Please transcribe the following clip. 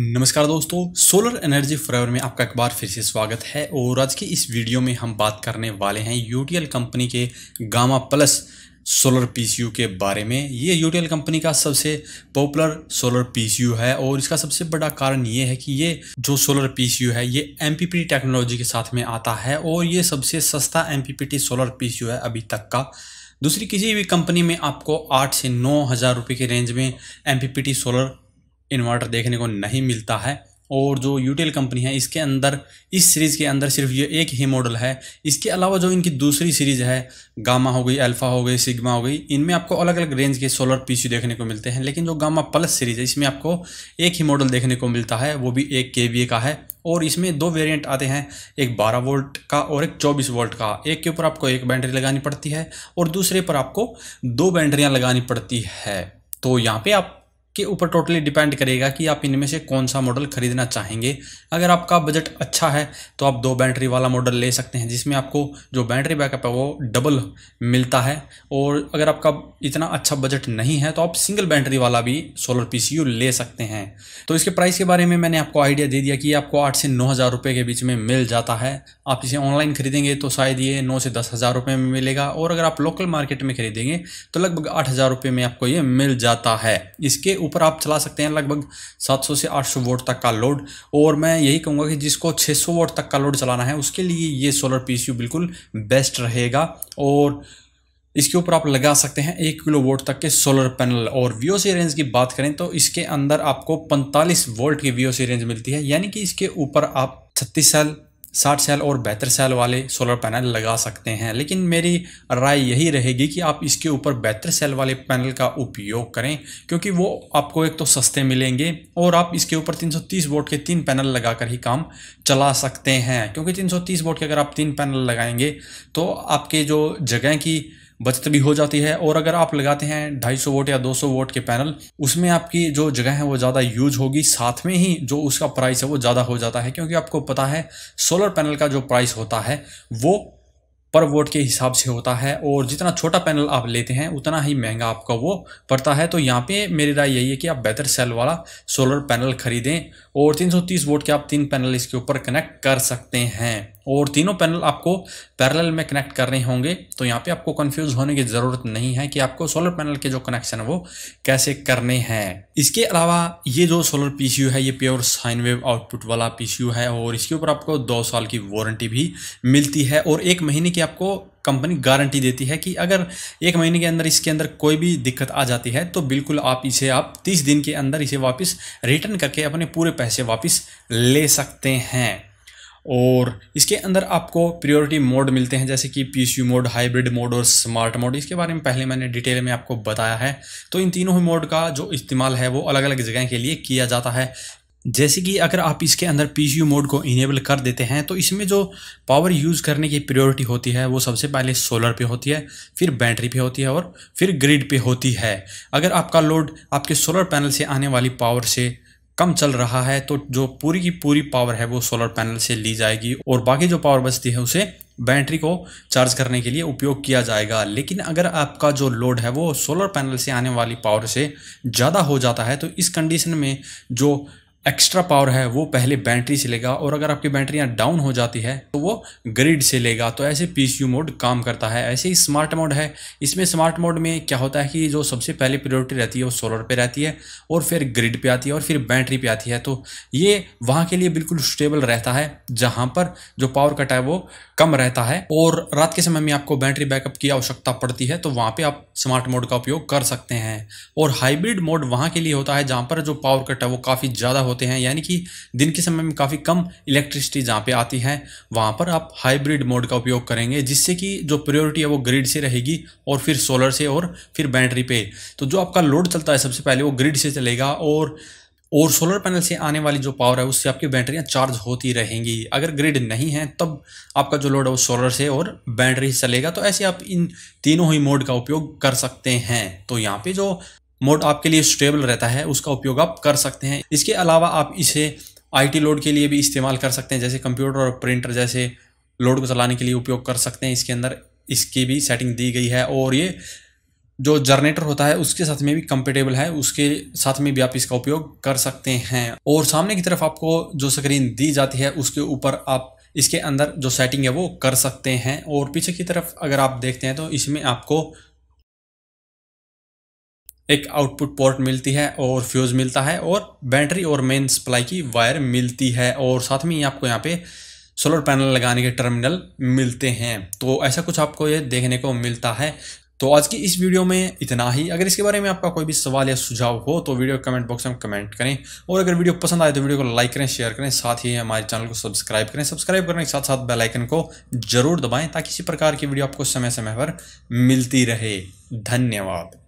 नमस्कार दोस्तों solar energy flavour में आपका एक बार फिर से स्वागत है और आज की इस वीडियो में हम बात करने वाले हैं यूटीएल कंपनी के गामा प्लस सोलर पीसीयू के बारे में ये यूटीएल कंपनी का सबसे पॉपुलर सोलर पीसीयू है और इसका सबसे बड़ा कारण ये है कि ये जो सोलर पीसीयू है ये एम टेक्नोलॉजी के साथ में आता है और ये सबसे सस्ता एम सोलर पी है अभी तक का दूसरी किसी भी कंपनी में आपको आठ से नौ हज़ार रुपये के रेंज में एम सोलर इन्वर्टर देखने को नहीं मिलता है और जो यूटेल कंपनी है इसके अंदर इस सीरीज़ के अंदर सिर्फ ये एक ही मॉडल है इसके अलावा जो इनकी दूसरी सीरीज़ है गामा हो गई अल्फ़ा हो गई सिग्मा हो गई इनमें आपको अलग अलग रेंज के सोलर पीसी देखने को मिलते हैं लेकिन जो गामा प्लस सीरीज़ है इसमें आपको एक ही मॉडल देखने को मिलता है वो भी एक के का है और इसमें दो वेरियंट आते हैं एक बारह वोल्ट का और एक चौबीस वोल्ट का एक के ऊपर आपको एक बैटरी लगानी पड़ती है और दूसरे पर आपको दो बैटरियाँ लगानी पड़ती है तो यहाँ पे आप के ऊपर टोटली डिपेंड करेगा कि आप इनमें से कौन सा मॉडल खरीदना चाहेंगे अगर आपका बजट अच्छा है तो आप दो बैटरी वाला मॉडल ले सकते हैं जिसमें आपको जो बैटरी बैकअप है वो डबल मिलता है और अगर आपका इतना अच्छा बजट नहीं है तो आप सिंगल बैटरी वाला भी सोलर पी ले सकते हैं तो इसके प्राइस के बारे में मैंने आपको आइडिया दे दिया कि आपको आठ से नौ हज़ार रुपये के बीच में मिल जाता है आप इसे ऑनलाइन खरीदेंगे तो शायद ये नौ से दस हज़ार रुपये में मिलेगा और अगर आप लोकल मार्केट में खरीदेंगे तो लगभग आठ हज़ार रुपये में आपको ये मिल जाता है इसके ऊपर आप चला सकते हैं लगभग 700 से 800 वोट तक का लोड और मैं यही कहूँगा कि जिसको 600 वोट तक का लोड चलाना है उसके लिए ये सोलर पी बिल्कुल बेस्ट रहेगा और इसके ऊपर आप लगा सकते हैं एक किलो वोट तक के सोलर पैनल और वी रेंज की बात करें तो इसके अंदर आपको 45 वोल्ट की वी ओ रेंज मिलती है यानी कि इसके ऊपर आप छत्तीस साल साठ सेल और बेहतर सेल वाले सोलर पैनल लगा सकते हैं लेकिन मेरी राय यही रहेगी कि आप इसके ऊपर बेहतर सेल वाले पैनल का उपयोग करें क्योंकि वो आपको एक तो सस्ते मिलेंगे और आप इसके ऊपर 330 वोट के तीन पैनल लगाकर ही काम चला सकते हैं क्योंकि 330 वोट के अगर आप तीन पैनल लगाएंगे तो आपके जो जगह की बचत भी हो जाती है और अगर आप लगाते हैं 250 वोट या 200 वोट के पैनल उसमें आपकी जो जगह है वो ज़्यादा यूज होगी साथ में ही जो उसका प्राइस है वो ज़्यादा हो जाता है क्योंकि आपको पता है सोलर पैनल का जो प्राइस होता है वो पर वोट के हिसाब से होता है और जितना छोटा पैनल आप लेते हैं उतना ही महंगा आपका वो पड़ता है तो यहाँ पे मेरी राय यही है कि आप बेहतर सेल वाला सोलर पैनल खरीदें और 330 वोट के आप तीन पैनल इसके ऊपर कनेक्ट कर सकते हैं और तीनों पैनल आपको पैरेलल में कनेक्ट करने होंगे तो यहाँ पे आपको कंफ्यूज होने की ज़रूरत नहीं है कि आपको सोलर पैनल के जो कनेक्शन है वो कैसे करने हैं इसके अलावा ये जो सोलर पी है ये प्योर साइन वेव आउटपुट वाला पी है और इसके ऊपर आपको दो साल की वारंटी भी मिलती है और एक महीने कि आपको कंपनी गारंटी देती है कि अगर एक महीने के अंदर इसके अंदर कोई भी दिक्कत आ जाती है तो बिल्कुल आप इसे आप तीस दिन के अंदर इसे वापस रिटर्न करके अपने पूरे पैसे वापस ले सकते हैं और इसके अंदर आपको प्रियोरिटी मोड मिलते हैं जैसे कि पी मोड हाइब्रिड मोड और स्मार्ट मोड इसके बारे में पहले मैंने डिटेल में आपको बताया है तो इन तीनों ही मोड का जो इस्तेमाल है वो अलग अलग जगह के लिए किया जाता है जैसे कि अगर आप इसके अंदर पी मोड को इनेबल कर देते हैं तो इसमें जो पावर यूज़ करने की प्रायोरिटी होती है वो सबसे पहले सोलर पे होती है फिर बैटरी पे होती है और फिर ग्रिड पे होती है अगर आपका लोड आपके सोलर पैनल से आने वाली पावर से कम चल रहा है तो जो पूरी की पूरी पावर है वो सोलर पैनल से ली जाएगी और बाकी जो पावर बचती है उसे बैटरी को चार्ज करने के लिए उपयोग किया जाएगा लेकिन अगर आपका जो लोड है वो सोलर पैनल से आने वाली पावर से ज़्यादा हो जाता है तो इस कंडीशन में जो एक्स्ट्रा पावर है वो पहले बैटरी से लेगा और अगर आपकी बैटरियाँ डाउन हो जाती है तो वो ग्रिड से लेगा तो ऐसे पी मोड काम करता है ऐसे ही स्मार्ट मोड है इसमें स्मार्ट मोड में क्या होता है कि जो सबसे पहले प्रियोरिटी रहती है वो सोलर पे रहती है और फिर ग्रिड पे आती है और फिर बैटरी पर आती है तो ये वहाँ के लिए बिल्कुल स्टेबल रहता है जहाँ पर जो पावर कट है वो कम रहता है और रात के समय में आपको बैटरी बैकअप की आवश्यकता पड़ती है तो वहाँ पर आप स्मार्ट मोड का उपयोग कर सकते हैं और हाइब्रिड मोड वहाँ के लिए होता है जहाँ पर जो पावर कट है वो काफ़ी ज़्यादा होता होते हैं यानी कि दिन के समय में काफ़ी कम इलेक्ट्रिसिटी जहाँ पे आती है वहाँ पर आप हाइब्रिड मोड का उपयोग करेंगे जिससे कि जो प्रायोरिटी है वो ग्रिड से रहेगी और फिर सोलर से और फिर बैटरी पे तो जो आपका लोड चलता है सबसे पहले वो ग्रिड से चलेगा और और सोलर पैनल से आने वाली जो पावर है उससे आपकी बैटरियाँ चार्ज होती रहेंगी अगर ग्रिड नहीं है तब आपका जो लोड है वो सोलर से और बैटरी से चलेगा तो ऐसे आप इन तीनों ही मोड का उपयोग कर सकते हैं तो यहाँ पे जो मोड आपके लिए स्टेबल रहता है उसका उपयोग आप कर सकते हैं इसके अलावा आप इसे आईटी लोड के लिए भी इस्तेमाल कर सकते हैं जैसे कंप्यूटर और प्रिंटर जैसे लोड को चलाने के लिए उपयोग कर सकते हैं इसके अंदर इसकी भी सेटिंग दी गई है और ये जो जनरेटर होता है उसके साथ में भी कंपेटेबल है उसके साथ में भी आप इसका उपयोग कर सकते हैं और सामने की तरफ आपको जो स्क्रीन दी जाती है उसके ऊपर आप इसके अंदर जो सेटिंग है वो कर सकते हैं और पीछे की तरफ अगर आप देखते हैं तो इसमें आपको एक आउटपुट पोर्ट मिलती है और फ्यूज़ मिलता है और बैटरी और मेन सप्लाई की वायर मिलती है और साथ में ही आपको यहाँ पे सोलर पैनल लगाने के टर्मिनल मिलते हैं तो ऐसा कुछ आपको ये देखने को मिलता है तो आज की इस वीडियो में इतना ही अगर इसके बारे में आपका कोई भी सवाल या सुझाव हो तो वीडियो कमेंट बॉक्स में कमेंट करें और अगर वीडियो पसंद आए तो वीडियो को लाइक करें शेयर करें साथ ही हमारे चैनल को सब्सक्राइब करें सब्सक्राइब करने के साथ साथ बेल आइकन को जरूर दबाएं ताकि इसी प्रकार की वीडियो आपको समय समय पर मिलती रहे धन्यवाद